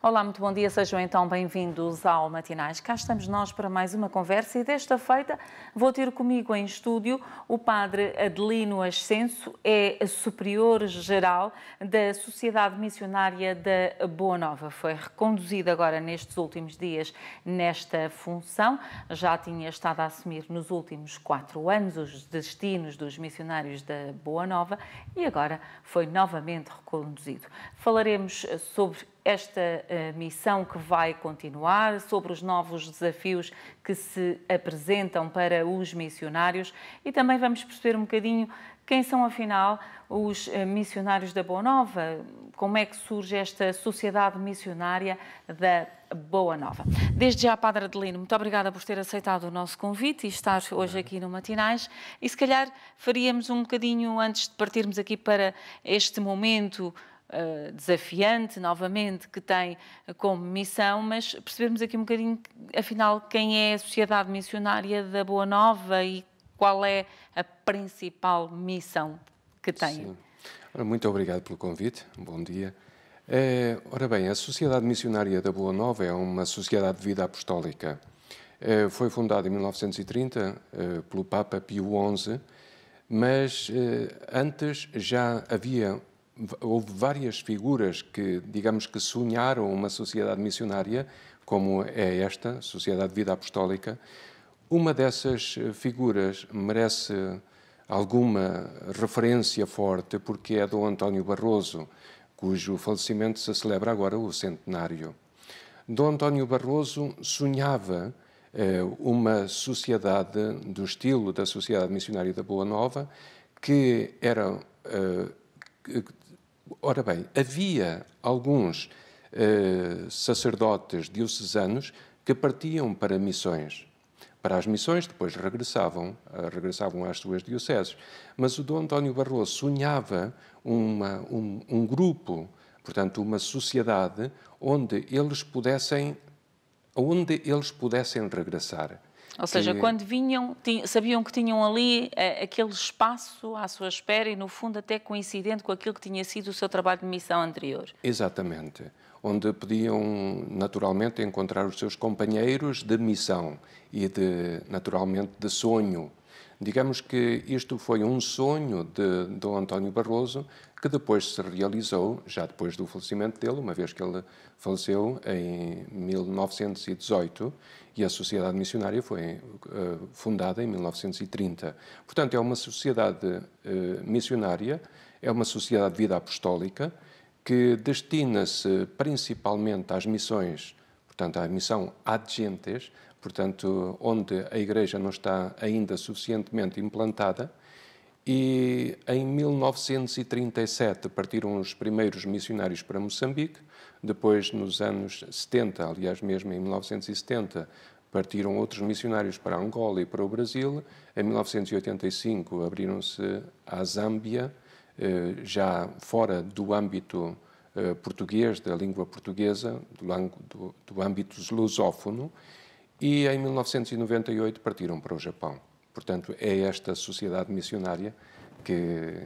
Olá, muito bom dia, sejam então bem-vindos ao Matinais. Cá estamos nós para mais uma conversa e desta feita vou ter comigo em estúdio o padre Adelino Ascenso, é superior-geral da Sociedade Missionária da Boa Nova. Foi reconduzido agora nestes últimos dias nesta função, já tinha estado a assumir nos últimos quatro anos os destinos dos missionários da Boa Nova e agora foi novamente reconduzido. Falaremos sobre esta eh, missão que vai continuar, sobre os novos desafios que se apresentam para os missionários e também vamos perceber um bocadinho quem são, afinal, os eh, missionários da Boa Nova? Como é que surge esta sociedade missionária da Boa Nova? Desde já, Padre Adelino, muito obrigada por ter aceitado o nosso convite e estar hoje aqui no Matinais. E se calhar faríamos um bocadinho, antes de partirmos aqui para este momento eh, desafiante, novamente, que tem como missão, mas percebermos aqui um bocadinho, afinal, quem é a Sociedade Missionária da Boa Nova e qual é a principal missão que tem. Sim. Muito obrigado pelo convite, bom dia. É, ora bem, a Sociedade Missionária da Boa Nova é uma sociedade de vida apostólica. É, foi fundada em 1930 é, pelo Papa Pio XI, mas antes já havia houve várias figuras que, digamos que sonharam uma sociedade missionária, como é esta, Sociedade de Vida Apostólica. Uma dessas figuras merece alguma referência forte, porque é Dom António Barroso, cujo falecimento se celebra agora o centenário. Dom António Barroso sonhava eh, uma sociedade do estilo da Sociedade Missionária da Boa Nova, que era eh, Ora bem, havia alguns eh, sacerdotes diocesanos que partiam para missões. Para as missões, depois regressavam, eh, regressavam às suas dioceses. Mas o Dom António Barroso sonhava uma, um, um grupo, portanto, uma sociedade onde eles pudessem, onde eles pudessem regressar ou seja, que... quando vinham, sabiam que tinham ali eh, aquele espaço à sua espera e, no fundo, até coincidente com aquilo que tinha sido o seu trabalho de missão anterior. Exatamente. Onde podiam, naturalmente, encontrar os seus companheiros de missão e, de, naturalmente, de sonho Digamos que isto foi um sonho de Dom António Barroso, que depois se realizou, já depois do falecimento dele, uma vez que ele faleceu em 1918 e a Sociedade Missionária foi uh, fundada em 1930. Portanto, é uma sociedade uh, missionária, é uma sociedade de vida apostólica que destina-se principalmente às missões, portanto, à missão ad gentes, portanto, onde a Igreja não está ainda suficientemente implantada. E em 1937 partiram os primeiros missionários para Moçambique, depois, nos anos 70, aliás, mesmo em 1970, partiram outros missionários para Angola e para o Brasil. Em 1985 abriram-se à Zâmbia, eh, já fora do âmbito eh, português, da língua portuguesa, do, âmbito lusófono, e em 1998 partiram para o Japão. Portanto, é esta sociedade missionária que,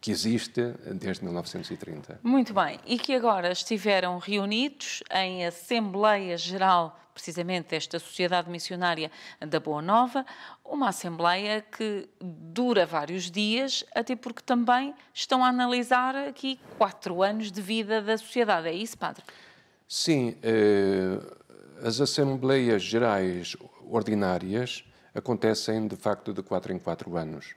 que existe desde 1930. Muito bem, e que agora estiveram reunidos em Assembleia Geral, precisamente desta Sociedade Missionária da Boa Nova, uma Assembleia que dura vários dias, até porque também estão a analisar aqui quatro anos de vida da sociedade. É isso, Padre? Sim. Eh, as Assembleias Gerais Ordinárias acontecem, de facto, de quatro em quatro anos.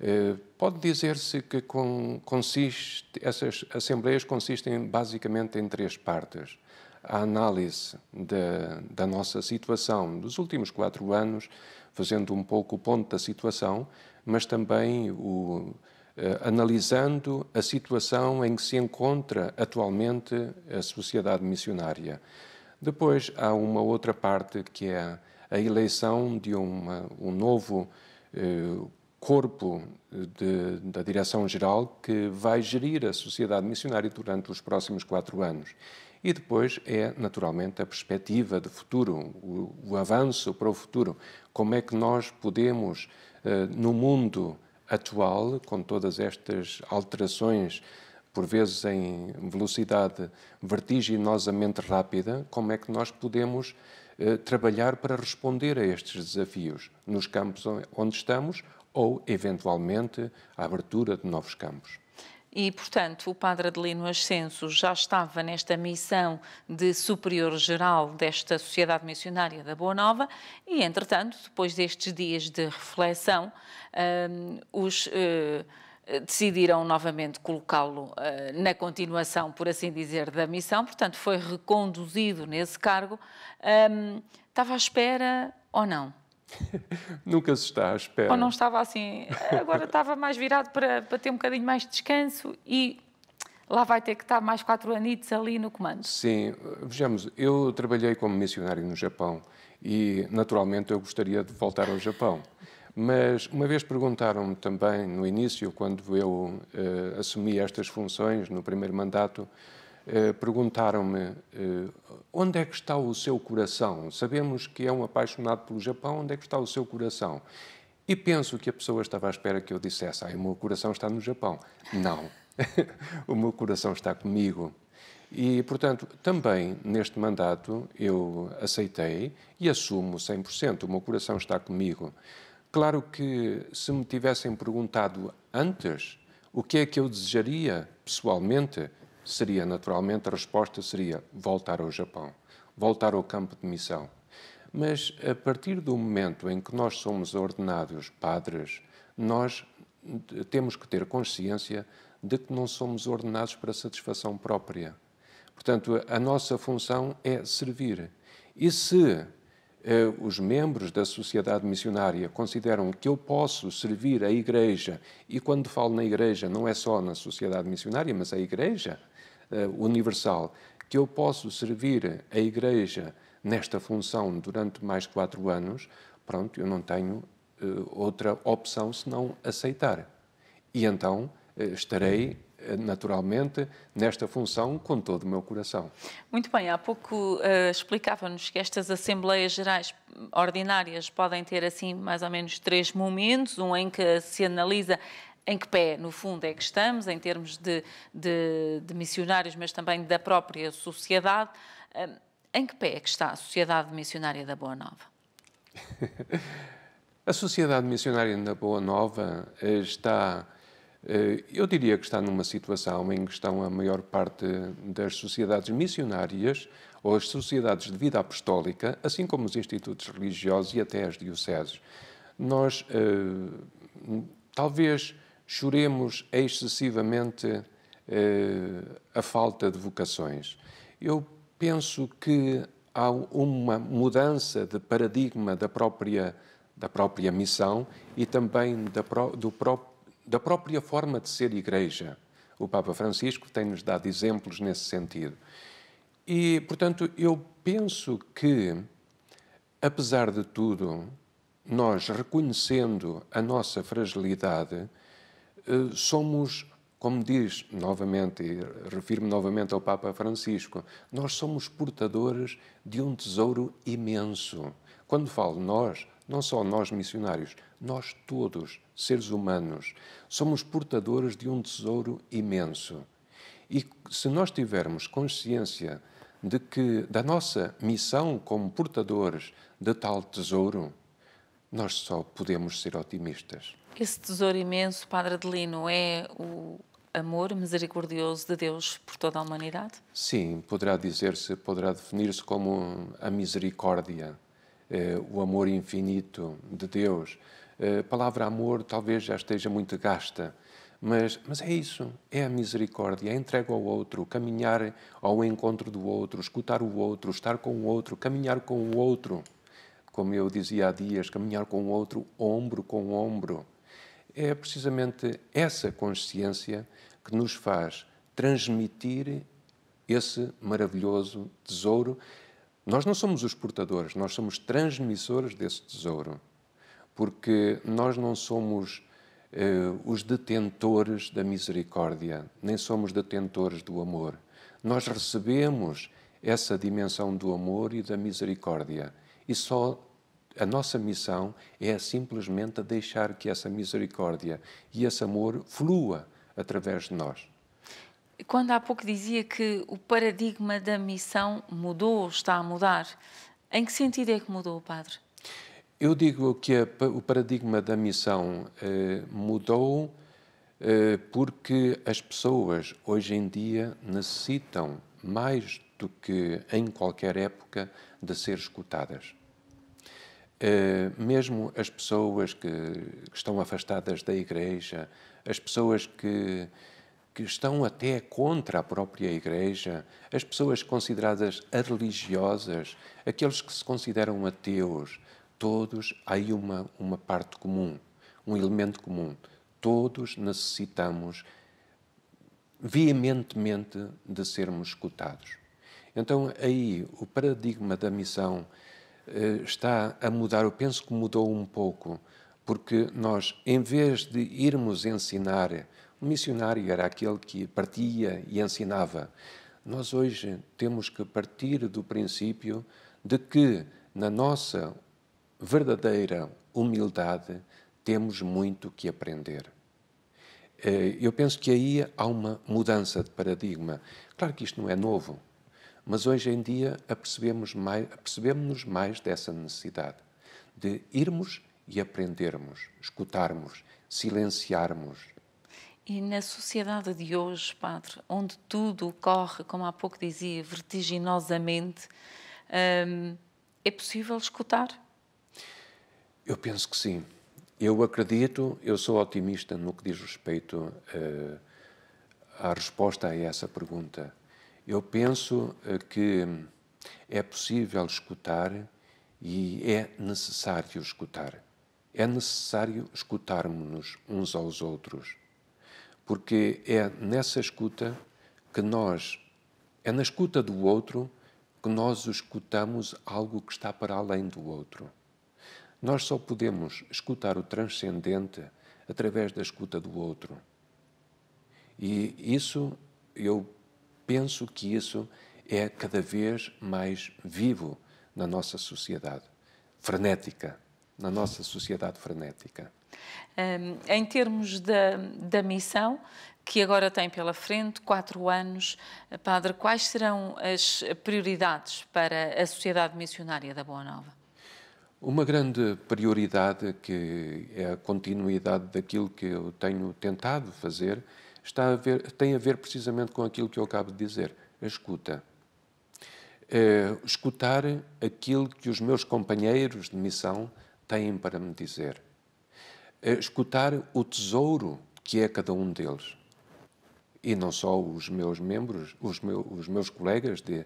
Eh, pode dizer-se que consiste, essas assembleias consistem basicamente em três partes. A análise da, da nossa situação dos últimos quatro anos, fazendo um pouco o ponto da situação, mas também o, eh, analisando a situação em que se encontra atualmente a sociedade missionária. Depois há uma outra parte que é a eleição de uma, um novo eh, corpo eh, de, da direção-geral que vai gerir a sociedade missionária durante os próximos quatro anos. E depois é, naturalmente, a perspectiva de futuro, o, o avanço para o futuro. Como é que nós podemos, eh, no mundo atual, com todas estas alterações por vezes em velocidade vertiginosamente rápida, como é que nós podemos eh, trabalhar para responder a estes desafios nos campos onde estamos ou, eventualmente, a abertura de novos campos. E, portanto, o padre Adelino Ascenso já estava nesta missão de superior geral desta Sociedade Missionária da Boa Nova e, entretanto, depois destes dias de reflexão, ehm, os... Uh, eh, decidiram novamente colocá-lo uh, na continuação, por assim dizer, da missão, portanto foi reconduzido nesse cargo. Um, estava à espera ou não? Nunca se está à espera. Ou não estava assim. Eh, agora estava mais virado para, para ter um bocadinho mais de descanso e lá vai ter que estar mais quatro anitos ali no comando. Sim, vejamos, eu trabalhei como missionário no Japão e naturalmente eu gostaria de voltar ao Japão. Mas uma vez perguntaram-me também, no início, quando eu eh, assumi estas funções, no primeiro mandato, eh, perguntaram-me eh, onde é que está o seu coração? Sabemos que é um apaixonado pelo Japão, onde é que está o seu coração? E penso que a pessoa estava à espera que eu dissesse: ah, o meu coração está no Japão. Não, o meu coração está comigo. E, portanto, também neste mandato eu aceitei e assumo 100%, o meu coração está comigo. Claro que se me tivessem perguntado antes o que é que eu desejaria pessoalmente, seria naturalmente a resposta seria voltar ao Japão, voltar ao campo de missão. Mas a partir do momento em que nós somos ordenados padres, nós temos que ter consciência de que não somos ordenados para satisfação própria. Portanto, a nossa função é servir. E se eh, os membros da sociedade missionária consideram que eu posso servir a Igreja, e quando falo na Igreja, não é só na sociedade missionária, mas a Igreja eh, universal, que eu posso servir a Igreja nesta função durante mais quatro anos, pronto, eu não tenho eh, outra opção senão aceitar. E então estarei eh, naturalmente, nesta função com todo o meu coração. Muito bem, há pouco uh, explicava-nos que estas Assembleias Gerais ordinárias podem ter, assim, mais ou menos três momentos, um em que se analisa em que pé, no fundo, é que estamos, em termos de, de, de missionários, mas também da própria sociedade. Eh, em que pé é que está a Sociedade Missionária da Boa Nova? a Sociedade Missionária da Boa Nova está eh, eu diria que está numa situação em que estão a maior parte das sociedades missionárias ou as sociedades de vida apostólica, assim como os institutos religiosos e até as dioceses. Nós eh, talvez choremos excessivamente eh, a falta de vocações. Eu penso que há uma mudança de paradigma da própria, da própria missão e também da, do próprio da própria forma de ser igreja. O Papa Francisco tem-nos dado exemplos nesse sentido. E, portanto, eu penso que, apesar de tudo, nós reconhecendo a nossa fragilidade, eh, somos, como diz novamente, e refiro-me novamente ao Papa Francisco, nós somos portadores de um tesouro imenso. Quando falo nós, não só nós missionários, nós todos, seres humanos, somos portadores de um tesouro imenso. E se nós tivermos consciência de que da nossa missão como portadores de tal tesouro, nós só podemos ser otimistas. Esse tesouro imenso, Padre Adelino, é o amor misericordioso de Deus por toda a humanidade? Sim, poderá dizer-se, poderá definir-se como a misericórdia eh, o amor infinito de Deus. Eh, a palavra amor talvez já esteja muito gasta, mas, mas é isso, é a misericórdia, é a entrega ao outro, caminhar ao encontro do outro, escutar o outro, estar com o outro, caminhar com o outro. Como eu dizia há dias, caminhar com o outro, ombro com ombro. É precisamente essa consciência que nos faz transmitir esse maravilhoso tesouro nós não somos os portadores, nós somos transmissores desse tesouro, porque nós não somos eh, os detentores da misericórdia, nem somos detentores do amor. Nós recebemos essa dimensão do amor e da misericórdia, e só a nossa missão é simplesmente deixar que essa misericórdia e esse amor flua através de nós. Quando há pouco dizia que o paradigma da missão mudou, está a mudar, em que sentido é que mudou, Padre? Eu digo que a, o paradigma da missão eh, mudou eh, porque as pessoas hoje em dia necessitam mais do que em qualquer época de ser escutadas. Eh, mesmo as pessoas que, que, estão afastadas da Igreja, as pessoas que que estão até contra a própria Igreja, as pessoas consideradas religiosas, aqueles que se consideram ateus, todos há aí uma, uma parte comum, um elemento comum. Todos necessitamos veementemente de sermos escutados. Então, aí, o paradigma da missão eh, está a mudar. Eu penso que mudou um pouco, porque nós, em vez de irmos ensinar o missionário era aquele que partia e ensinava. Nós hoje temos que partir do princípio de que, na nossa verdadeira humildade, temos muito que aprender. Eh, eu penso que aí há uma mudança de paradigma. Claro que isto não é novo, mas hoje em dia apercebemos mais, apercebemos-nos mais dessa necessidade de irmos e aprendermos, escutarmos, silenciarmos, e na sociedade de hoje, padre, onde tudo corre, como há pouco dizia, vertiginosamente, hum, é possível escutar? Eu penso que sim. Eu acredito, eu sou otimista no que diz respeito uh, à resposta a essa pergunta. Eu penso uh, que é possível escutar e é necessário escutar. É necessário escutarmos-nos uns aos outros porque é nessa escuta que nós, é na escuta do outro que nós escutamos algo que está para além do outro. Nós só podemos escutar o transcendente através da escuta do outro. E isso, eu penso que isso é cada vez mais vivo na nossa sociedade frenética, na nossa sociedade frenética. Um, em termos da, da missão, que agora tem pela frente, quatro anos. Eh, padre, quais serão as prioridades para a Sociedade Missionária da Boa Nova? Uma grande prioridade, que é a continuidade daquilo que eu tenho tentado fazer, está a ver, tem a ver precisamente com aquilo que eu acabo de dizer, a escuta. É, escutar aquilo que os meus companheiros de missão têm para me dizer escutar o tesouro que é cada um deles. E não só os meus membros, os, meus os meus colegas de,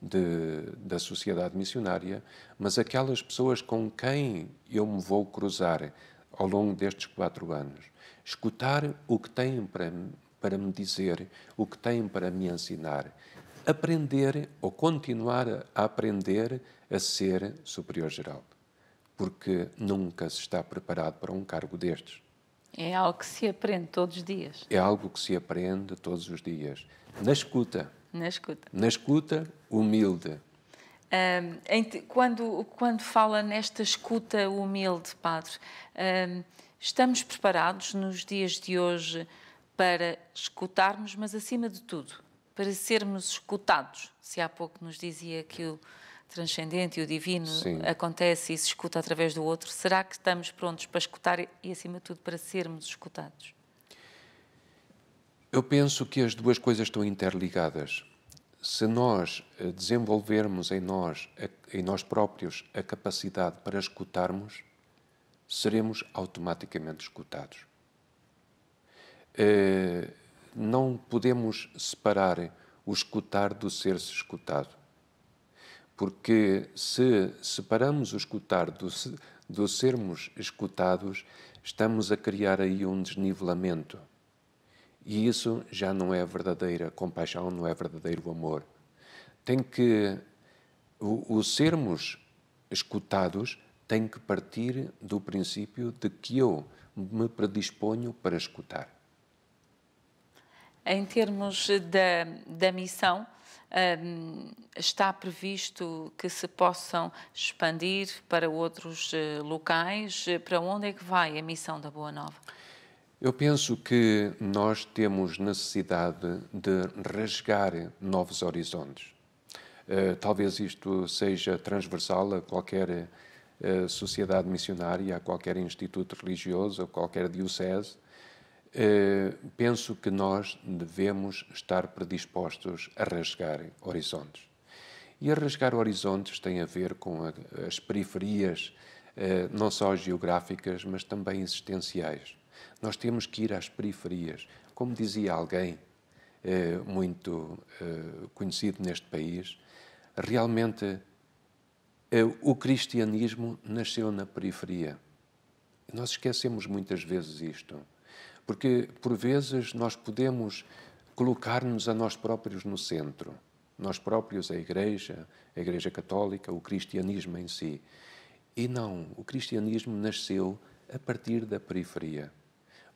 de, da sociedade missionária, mas aquelas pessoas com quem eu me vou cruzar ao longo destes quatro anos. Escutar o que têm para, para me dizer, o que têm para me ensinar. Aprender ou continuar a aprender a ser superior geral porque nunca se está preparado para um cargo destes. É algo que se aprende todos os dias. É algo que se aprende todos os dias. Na escuta. Na escuta. Na escuta, humilde. Um, quando, quando fala nesta escuta humilde, Padre, um, estamos preparados nos dias de hoje para escutarmos, mas acima de tudo, para sermos escutados. Se há pouco nos dizia que o transcendente e o divino Sim. acontece e se escuta através do outro, será que estamos prontos para escutar e, acima de tudo, para sermos escutados? Eu penso que as duas coisas estão interligadas. Se nós eh, desenvolvermos em nós, em nós próprios, a capacidade para escutarmos, seremos automaticamente escutados. Eh, não podemos separar o escutar do ser-se escutado porque se separamos o escutar do, do sermos escutados, estamos a criar aí um desnivelamento. E isso já não é verdadeira compaixão, não é verdadeiro amor. Tem que. O, o sermos escutados tem que partir do princípio de que eu me predisponho para escutar. Em termos da, da missão, um, está previsto que se possam expandir para outros eh, locais? Eh, para onde é que vai a missão da Boa Nova? Eu penso que nós temos necessidade de rasgar novos horizontes. Uh, talvez isto seja transversal a qualquer uh, sociedade missionária, a qualquer instituto religioso, a qualquer diocese, eh, penso que nós devemos estar predispostos a rasgar horizontes. E a rasgar horizontes tem a ver com a, as periferias, eh, não só geográficas, mas também existenciais. Nós temos que ir às periferias. Como dizia alguém eh, muito conhecido neste país, realmente o cristianismo nasceu na periferia. Nós esquecemos muitas vezes isto. Porque, por vezes, nós podemos colocar-nos a nós próprios no centro, nós próprios, a Igreja, a Igreja Católica, o cristianismo em si. E não, o cristianismo nasceu a partir da periferia.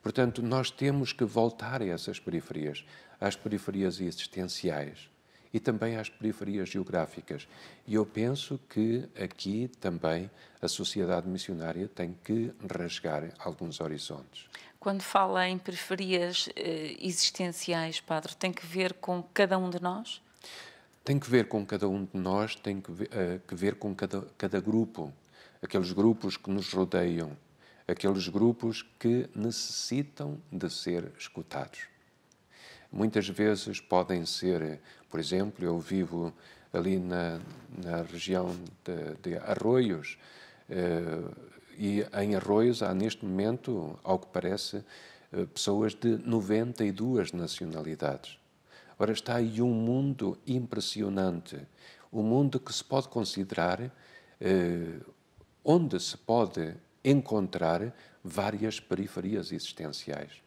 Portanto, nós temos que voltar a essas periferias, às periferias existenciais, e também às periferias geográficas. E eu penso que aqui também a sociedade missionária tem que rasgar alguns horizontes. Quando fala em periferias eh, existenciais, Padre, tem que ver com cada um de nós? Tem que ver com cada um de nós, tem que ver, uh, eh, que ver com cada, cada grupo, aqueles grupos que nos rodeiam, aqueles grupos que necessitam de ser escutados muitas vezes podem ser, por exemplo, eu vivo ali na, na região de, de Arroios, eh, e em Arroios há neste momento, ao que parece, eh, pessoas de 92 nacionalidades. Ora, está aí um mundo impressionante, um mundo que se pode considerar, eh, onde se pode encontrar várias periferias existenciais.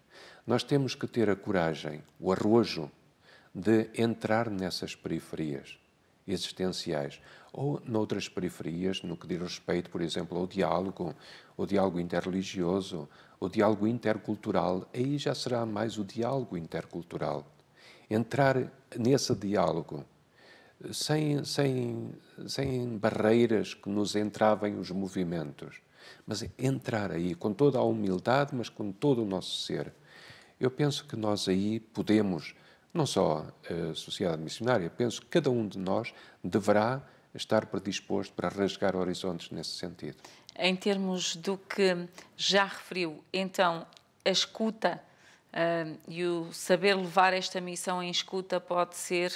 Nós temos que ter a coragem, o arrojo de entrar nessas periferias existenciais ou noutras periferias, no que diz respeito, por exemplo, ao diálogo, ao diálogo interreligioso, ao diálogo intercultural. Aí já será mais o diálogo intercultural. Entrar nesse diálogo sem, sem, sem barreiras que nos entravem os movimentos, mas entrar aí com toda a humildade, mas com todo o nosso ser. Eu penso que nós aí podemos, não só a sociedade missionária, penso que cada um de nós deverá estar predisposto para rasgar horizontes nesse sentido. Em termos do que já referiu, então a escuta uh, e o saber levar esta missão em escuta pode ser,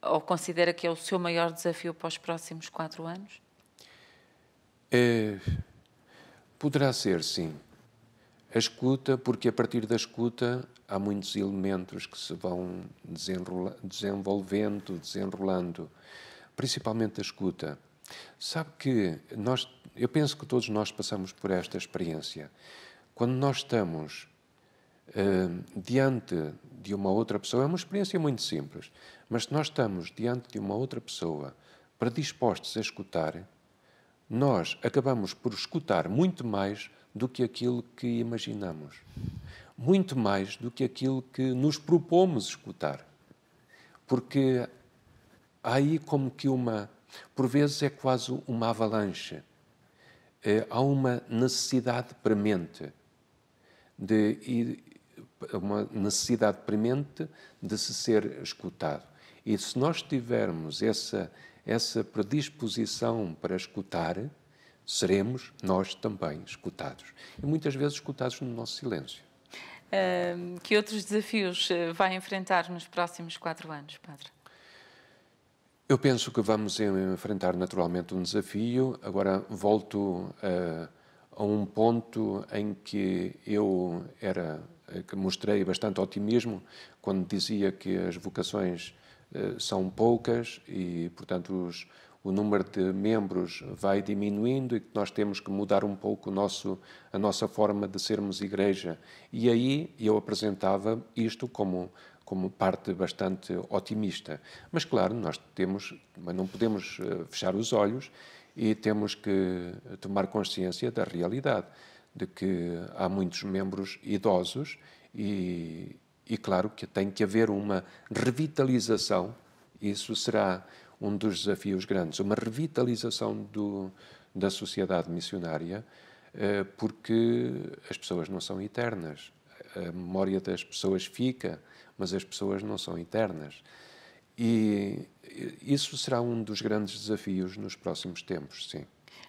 ou considera que é o seu maior desafio para os próximos quatro anos? É, poderá ser, sim. A escuta, porque a partir da escuta há muitos elementos que se vão desenvolvendo, desenrolando, principalmente a escuta. Sabe que nós, eu penso que todos nós passamos por esta experiência. Quando nós estamos uh, diante de uma outra pessoa, é uma experiência muito simples, mas se nós estamos diante de uma outra pessoa predispostos a escutar, nós acabamos por escutar muito mais do que aquilo que imaginamos, muito mais do que aquilo que nos propomos escutar. Porque há aí como que uma, por vezes é quase uma avalanche, é, há uma necessidade premente de ir, uma necessidade premente de se ser escutado. E se nós tivermos essa, essa predisposição para escutar, seremos nós também escutados. E muitas vezes escutados no nosso silêncio. Uh, que outros desafios eh, vai enfrentar nos próximos quatro anos, Padre? Eu penso que vamos enfrentar naturalmente um desafio. Agora volto eh, a um ponto em que eu era eh, que mostrei bastante otimismo quando dizia que as vocações uh, são poucas e, portanto, os, o número de membros vai diminuindo e que nós temos que mudar um pouco nosso, a nossa forma de sermos igreja. E aí eu apresentava isto como como parte bastante otimista. Mas claro, nós temos, mas não podemos eh, fechar os olhos e temos que tomar consciência da realidade de que há muitos membros idosos e, e claro que tem que haver uma revitalização. Isso será um dos desafios grandes, uma revitalização do, da sociedade missionária, eh, porque as pessoas não são eternas. A memória das pessoas fica, mas as pessoas não são eternas. E isso será um dos grandes desafios nos próximos tempos, sim.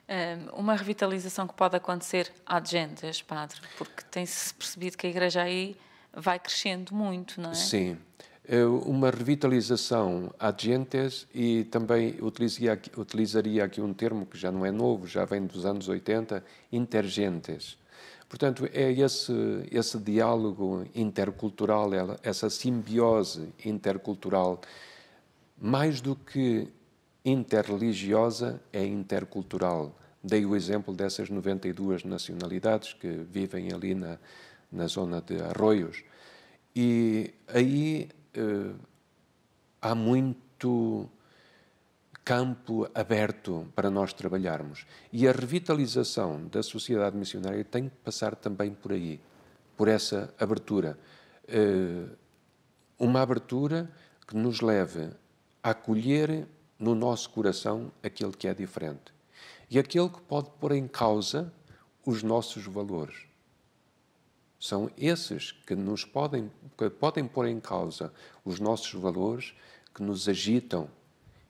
Ehm, uma revitalização que pode acontecer há gentes, padre, porque tem-se percebido que a igreja aí vai crescendo muito, não é? Sim. Eh, uma revitalização ad gentes e também utilizaria, utilizaria aqui um termo que já não é novo, já vem dos anos 80, intergentes. Portanto, é esse, esse diálogo intercultural, é essa simbiose intercultural, mais do que interreligiosa, é intercultural. Dei o exemplo dessas 92 nacionalidades que vivem ali na, na zona de Arroios. E aí uh, há muito campo aberto para nós trabalharmos. E a revitalização da sociedade missionária tem que passar também por aí, por essa abertura. Uh, uma abertura que nos leve a acolher no nosso coração aquele que é diferente e aquele que pode pôr em causa os nossos valores. São esses que nos podem, que podem pôr em causa os nossos valores, que nos agitam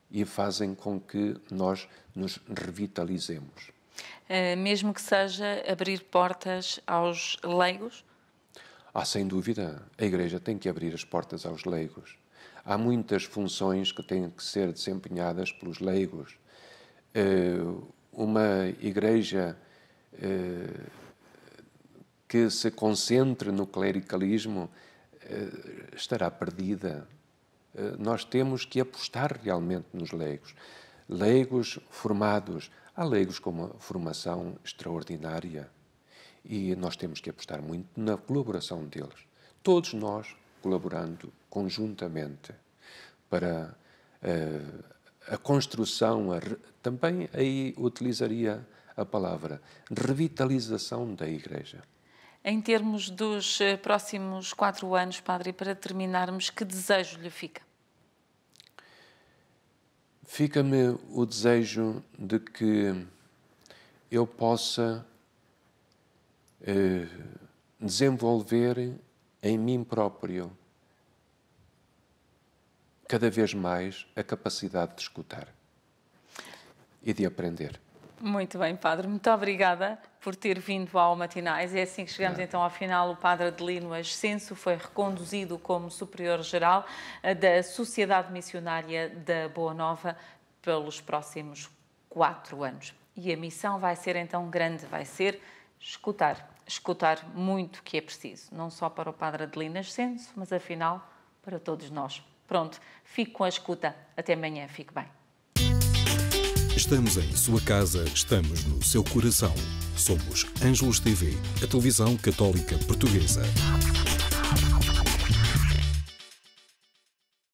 e fazem com que nós nos revitalizemos. Eh, mesmo que seja abrir portas aos leigos? Ah, sem dúvida, a Igreja tem que abrir as portas aos leigos. Há muitas funções que têm que ser desempenhadas pelos leigos. Eh, uma Igreja. Eh, que se concentre no clericalismo eh, estará perdida. Eh, nós temos que apostar realmente nos leigos. Leigos formados. Há leigos com uma formação extraordinária. E nós temos que apostar muito na colaboração deles. Todos nós colaborando conjuntamente para a, eh, a construção, a, também aí utilizaria a palavra revitalização da Igreja. Em termos dos eh, próximos quatro anos, Padre, para terminarmos, que desejo lhe fica? Fica-me o desejo de que eu possa eh, desenvolver em mim próprio cada vez mais a capacidade de escutar e de aprender. Muito bem, Padre. Muito obrigada por ter vindo ao Matinais. É assim que chegamos Não. então ao final. O Padre Adelino Ascenso foi reconduzido como Superior-Geral da Sociedade Missionária da Boa Nova pelos próximos quatro anos. E a missão vai ser então grande, vai ser escutar. Escutar muito que é preciso, não só para o Padre Adelino Ascenso, mas afinal para todos nós. Pronto, fico com a escuta. Até amanhã, fique bem. Estamos em sua casa, estamos no seu coração. Somos Ângelos TV, a televisão católica portuguesa.